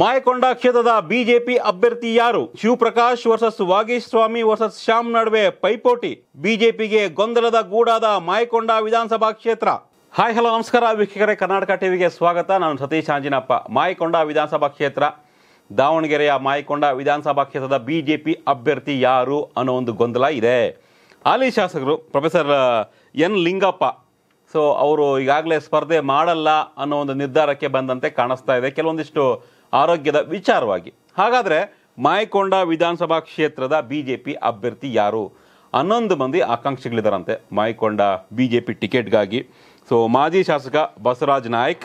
ಮಾಯಕೊಂಡ ಕ್ಷೇತ್ರದ ಬಿಜೆಪಿ ಅಭ್ಯರ್ಥಿ ಯಾರು ಶಿವಪ್ರಕಾಶ್ ವರ್ಸಸ್ ವಾಗೇಶ್ ಸ್ವಾಮಿ ವರ್ಸಸ್ ಶ್ಯಾಮ್ ನಡುವೆ ಪೈಪೋಟಿ ಬಿಜೆಪಿಗೆ ಗೊಂದಲದ ಗೂಡಾದ ಮಾಯಕೊಂಡ ವಿಧಾನಸಭಾ ಕ್ಷೇತ್ರ ಹಾಯ್ ಹಲೋ ನಮಸ್ಕಾರ ವೀಕ್ಷಕರೇ ಕರ್ನಾಟಕ ಟಿವಿಗೆ ಸ್ವಾಗತ ನಾನು ಸತೀಶ್ ಆಂಜಿನಪ್ಪ ಮಾಯಕೊಂಡ ವಿಧಾನಸಭಾ ಕ್ಷೇತ್ರ ದಾವಣಗೆರೆಯ ಮಾಯಕೊಂಡ ವಿಧಾನಸಭಾ ಕ್ಷೇತ್ರದ ಬಿಜೆಪಿ ಅಭ್ಯರ್ಥಿ ಯಾರು ಅನ್ನೋ ಒಂದು ಗೊಂದಲ ಇದೆ ಹಾಲಿ ಶಾಸಕರು ಪ್ರೊಫೆಸರ್ ಎನ್ ಲಿಂಗಪ್ಪ ಸೊ ಅವರು ಈಗಾಗಲೇ ಸ್ಪರ್ಧೆ ಮಾಡಲ್ಲ ಅನ್ನೋ ಒಂದು ನಿರ್ಧಾರಕ್ಕೆ ಬಂದಂತೆ ಕಾಣಿಸ್ತಾ ಇದೆ ಕೆಲವೊಂದಿಷ್ಟು ಆರೋಗ್ಯದ ವಿಚಾರವಾಗಿ ಹಾಗಾದರೆ ಮಾಯಕೊಂಡ ವಿಧಾನಸಭಾ ಕ್ಷೇತ್ರದ ಬಿ ಜೆ ಪಿ ಅಭ್ಯರ್ಥಿ ಯಾರು ಹನ್ನೊಂದು ಮಂದಿ ಆಕಾಂಕ್ಷಿಗಳಿದ್ದಾರಂತೆ ಮಾಯಕೊಂಡ ಬಿ ಜೆ ಪಿ ಟಿಕೆಟ್ಗಾಗಿ ಸೊ ಮಾಜಿ ಶಾಸಕ ಬಸವರಾಜ್ ನಾಯ್ಕ್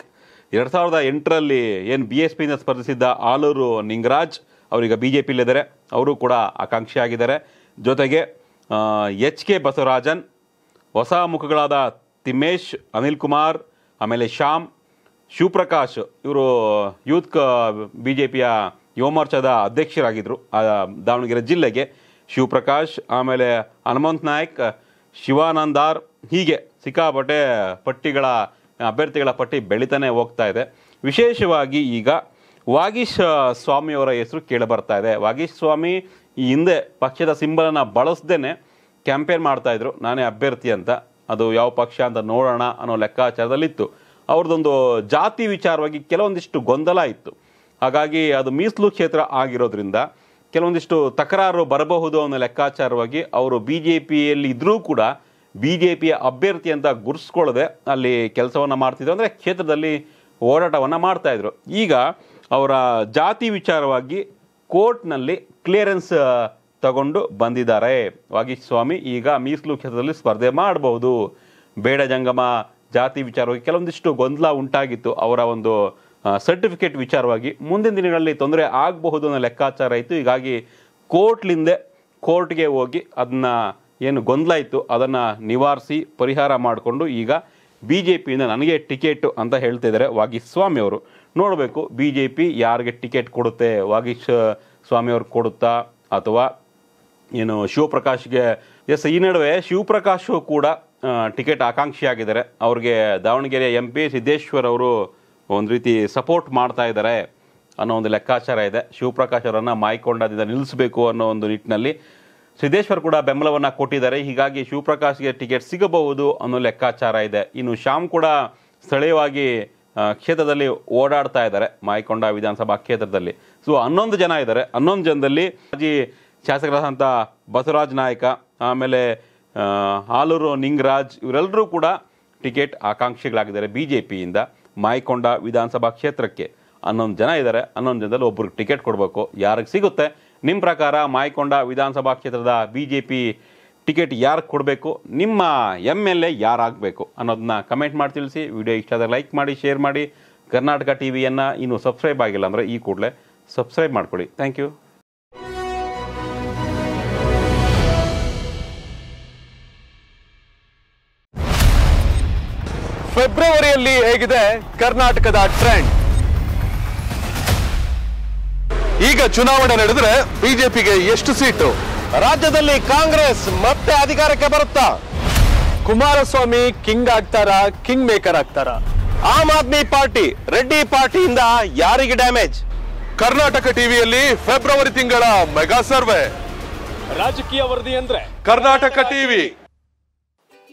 ಎರಡು ಸಾವಿರದ ಎಂಟರಲ್ಲಿ ಏನು ಬಿ ಎಸ್ ಪಿಯಿಂದ ಸ್ಪರ್ಧಿಸಿದ್ದ ಆಲೂರು ನಿಂಗರಾಜ್ ಅವರೀಗ ಬಿ ಜೆ ಪಿಲಿದ್ದಾರೆ ಅವರು ಕೂಡ ಆಕಾಂಕ್ಷಿಯಾಗಿದ್ದಾರೆ ಜೊತೆಗೆ ಎಚ್ ಕೆ ಬಸವರಾಜನ್ ಹೊಸ ಮುಖಗಳಾದ ತಿಮ್ಮೇಶ್ ಅನಿಲ್ ಕುಮಾರ್ ಆಮೇಲೆ ಶ್ಯಾಮ್ ಶಿವಪ್ರಕಾಶ್ ಇವರು ಯೂತ್ ಕ ಬಿ ಜೆ ಪಿಯ ಯುವ ಮೋರ್ಚಾದ ಅಧ್ಯಕ್ಷರಾಗಿದ್ದರು ದಾವಣಗೆರೆ ಜಿಲ್ಲೆಗೆ ಶಿವಪ್ರಕಾಶ್ ಆಮೇಲೆ ಹನುಮಂತ್ ನಾಯ್ಕ್ ಶಿವಾನಂದಾರ್ ಹೀಗೆ ಸಿಕ್ಕಾಪಟ್ಟೆ ಪಟ್ಟಿಗಳ ಅಭ್ಯರ್ಥಿಗಳ ಪಟ್ಟಿ ಬೆಳೀತಾನೆ ಹೋಗ್ತಾ ಇದೆ ವಿಶೇಷವಾಗಿ ಈಗ ವಾಗೀಶ್ ಸ್ವಾಮಿಯವರ ಹೆಸರು ಕೇಳಿ ಬರ್ತಾ ಇದೆ ವಾಗೀಶ್ ಸ್ವಾಮಿ ಈ ಹಿಂದೆ ಪಕ್ಷದ ಸಿಂಬಲನ್ನು ಬಳಸದೇನೆ ಕ್ಯಾಂಪೇನ್ ಮಾಡ್ತಾಯಿದ್ರು ನಾನೇ ಅಭ್ಯರ್ಥಿ ಅಂತ ಅದು ಯಾವ ಪಕ್ಷ ಅಂತ ನೋಡೋಣ ಅನ್ನೋ ಲೆಕ್ಕಾಚಾರದಲ್ಲಿತ್ತು ಅವ್ರದ್ದೊಂದು ಜಾತಿ ವಿಚಾರವಾಗಿ ಕೆಲವೊಂದಿಷ್ಟು ಗೊಂದಲ ಇತ್ತು ಹಾಗಾಗಿ ಅದು ಮೀಸಲು ಕ್ಷೇತ್ರ ಆಗಿರೋದ್ರಿಂದ ಕೆಲವೊಂದಿಷ್ಟು ತಕರಾರು ಬರಬಹುದು ಅನ್ನೋ ಲೆಕ್ಕಾಚಾರವಾಗಿ ಅವರು ಬಿ ಜೆ ಪಿಯಲ್ಲಿ ಇದ್ದರೂ ಕೂಡ ಬಿ ಜೆ ಪಿಯ ಅಭ್ಯರ್ಥಿ ಅಂತ ಗುರ್ಸ್ಕೊಳ್ಳದೆ ಅಲ್ಲಿ ಕೆಲಸವನ್ನು ಮಾಡ್ತಿದ್ರು ಅಂದರೆ ಕ್ಷೇತ್ರದಲ್ಲಿ ಓಡಾಟವನ್ನು ಮಾಡ್ತಾಯಿದ್ರು ಈಗ ಅವರ ಜಾತಿ ವಿಚಾರವಾಗಿ ಕೋರ್ಟ್ನಲ್ಲಿ ಕ್ಲಿಯರೆನ್ಸ್ ತಗೊಂಡು ಬಂದಿದ್ದಾರೆ ವಾಗೀಶ್ ಸ್ವಾಮಿ ಈಗ ಮೀಸಲು ಕ್ಷೇತ್ರದಲ್ಲಿ ಸ್ಪರ್ಧೆ ಮಾಡಬಹುದು ಬೇಡ ಜಂಗಮ ಜಾತಿ ವಿಚಾರವಾಗಿ ಕೆಲವೊಂದಿಷ್ಟು ಗೊಂದಲ ಉಂಟಾಗಿತ್ತು ಅವರ ಒಂದು ಸರ್ಟಿಫಿಕೇಟ್ ವಿಚಾರವಾಗಿ ಮುಂದಿನ ದಿನಗಳಲ್ಲಿ ತೊಂದರೆ ಆಗಬಹುದು ಅನ್ನೋ ಲೆಕ್ಕಾಚಾರ ಇತ್ತು ಹೀಗಾಗಿ ಕೋರ್ಟ್ಲಿಂದೆ ಕೋರ್ಟ್ಗೆ ಹೋಗಿ ಅದನ್ನ ಏನು ಗೊಂದಲ ಇತ್ತು ಅದನ್ನು ನಿವಾರಿಸಿ ಪರಿಹಾರ ಮಾಡಿಕೊಂಡು ಈಗ ಬಿ ಜೆ ಪಿಯಿಂದ ನನಗೆ ಟಿಕೆಟು ಅಂತ ಹೇಳ್ತಿದ್ದಾರೆ ವಾಗೀಶ್ ಸ್ವಾಮಿ ಅವರು ನೋಡಬೇಕು ಬಿ ಜೆ ಪಿ ಯಾರಿಗೆ ಟಿಕೆಟ್ ಕೊಡುತ್ತೆ ವಾಗೀಶ್ ಸ್ವಾಮಿ ಅವ್ರಿಗೆ ಕೊಡುತ್ತಾ ಅಥವಾ ಏನು ಶಿವಪ್ರಕಾಶ್ಗೆ ಎಸ್ ಈ ನಡುವೆ ಶಿವಪ್ರಕಾಶು ಕೂಡ ಟಿಕೆಟ್ ಆಕಾಂಕ್ಷಿಯಾಗಿದ್ದಾರೆ ಅವ್ರಿಗೆ ದಾವಣಗೆರೆ ಎಂ ಪಿ ಸಿದ್ದೇಶ್ವರ್ ಅವರು ಒಂದು ರೀತಿ ಸಪೋರ್ಟ್ ಮಾಡ್ತಾ ಇದ್ದಾರೆ ಅನ್ನೋ ಒಂದು ಲೆಕ್ಕಾಚಾರ ಇದೆ ಶಿವಪ್ರಕಾಶ್ ಅವರನ್ನು ಮಾಯ್ಕೊಂಡದಿಂದ ನಿಲ್ಲಿಸಬೇಕು ಅನ್ನೋ ಒಂದು ನಿಟ್ಟಿನಲ್ಲಿ ಸಿದ್ದೇಶ್ವರ್ ಕೂಡ ಬೆಂಬಲವನ್ನು ಕೊಟ್ಟಿದ್ದಾರೆ ಹೀಗಾಗಿ ಶಿವಪ್ರಕಾಶ್ಗೆ ಟಿಕೆಟ್ ಸಿಗಬಹುದು ಅನ್ನೋ ಲೆಕ್ಕಾಚಾರ ಇದೆ ಇನ್ನು ಶ್ಯಾಮ್ ಕೂಡ ಸ್ಥಳೀಯವಾಗಿ ಕ್ಷೇತ್ರದಲ್ಲಿ ಓಡಾಡ್ತಾ ಇದ್ದಾರೆ ಮಾಯಕೊಂಡ ವಿಧಾನಸಭಾ ಕ್ಷೇತ್ರದಲ್ಲಿ ಸೊ ಹನ್ನೊಂದು ಜನ ಇದ್ದಾರೆ ಹನ್ನೊಂದು ಜನದಲ್ಲಿ ಮಾಜಿ ಶಾಸಕರಾದಂಥ ಬಸವರಾಜ್ ನಾಯಕ ಆಮೇಲೆ ಆಲೂರು ನಿಂಗರಾಜ್ ಇವರೆಲ್ಲರೂ ಕೂಡ ಟಿಕೆಟ್ ಆಕಾಂಕ್ಷಿಗಳಾಗಿದ್ದಾರೆ ಬಿ ಜೆ ಪಿಯಿಂದ ಮಾಯಕೊಂಡ ವಿಧಾನಸಭಾ ಕ್ಷೇತ್ರಕ್ಕೆ ಹನ್ನೊಂದು ಜನ ಇದ್ದಾರೆ ಹನ್ನೊಂದು ಜನದಲ್ಲಿ ಒಬ್ರಿಗೆ ಟಿಕೆಟ್ ಕೊಡಬೇಕು ಯಾರಿಗೆ ಸಿಗುತ್ತೆ ನಿಮ್ಮ ಪ್ರಕಾರ ಮಾಯ್ಕೊಂಡ ವಿಧಾನಸಭಾ ಕ್ಷೇತ್ರದ ಬಿ ಜೆ ಪಿ ಟಿಕೆಟ್ ಯಾರಿಗೆ ಕೊಡಬೇಕು ನಿಮ್ಮ ಎಮ್ ಎಲ್ ಎ ಯಾರಾಗಬೇಕು ಅನ್ನೋದನ್ನ ಕಮೆಂಟ್ ಮಾಡಿ ತಿಳಿಸಿ ವಿಡಿಯೋ ಇಷ್ಟ ಆದರೆ ಲೈಕ್ ಮಾಡಿ ಶೇರ್ ಮಾಡಿ ಕರ್ನಾಟಕ ಟಿ ವಿಯನ್ನು ಇನ್ನೂ ಸಬ್ಸ್ಕ್ರೈಬ್ ಆಗಿಲ್ಲ ಅಂದರೆ ಈ ಕೂಡಲೇ ಸಬ್ಸ್ಕ್ರೈಬ್ ಮಾಡ್ಕೊಳ್ಳಿ ಥ್ಯಾಂಕ್ ಯು ಫೆಬ್ರವರಿಯಲ್ಲಿ ಹೇಗಿದೆ ಕರ್ನಾಟಕದ ಟ್ರೆಂಡ್ ಈಗ ಚುನಾವಣೆ ನಡೆದರೆ ಬಿಜೆಪಿಗೆ ಎಷ್ಟು ಸೀಟು ರಾಜ್ಯದಲ್ಲಿ ಕಾಂಗ್ರೆಸ್ ಮತ್ತೆ ಅಧಿಕಾರಕ್ಕೆ ಬರುತ್ತಾ ಕುಮಾರಸ್ವಾಮಿ ಕಿಂಗ್ ಆಗ್ತಾರ ಕಿಂಗ್ ಮೇಕರ್ ಆಗ್ತಾರ ಆಮ್ ಆದ್ಮಿ ಪಾರ್ಟಿ ರೆಡ್ಡಿ ಪಾರ್ಟಿಯಿಂದ ಯಾರಿಗೆ ಡ್ಯಾಮೇಜ್ ಕರ್ನಾಟಕ ಟಿವಿಯಲ್ಲಿ ಫೆಬ್ರವರಿ ತಿಂಗಳ ಮೆಗಾ ಸರ್ವೆ ರಾಜಕೀಯ ವರದಿ ಅಂದ್ರೆ ಕರ್ನಾಟಕ ಟಿವಿ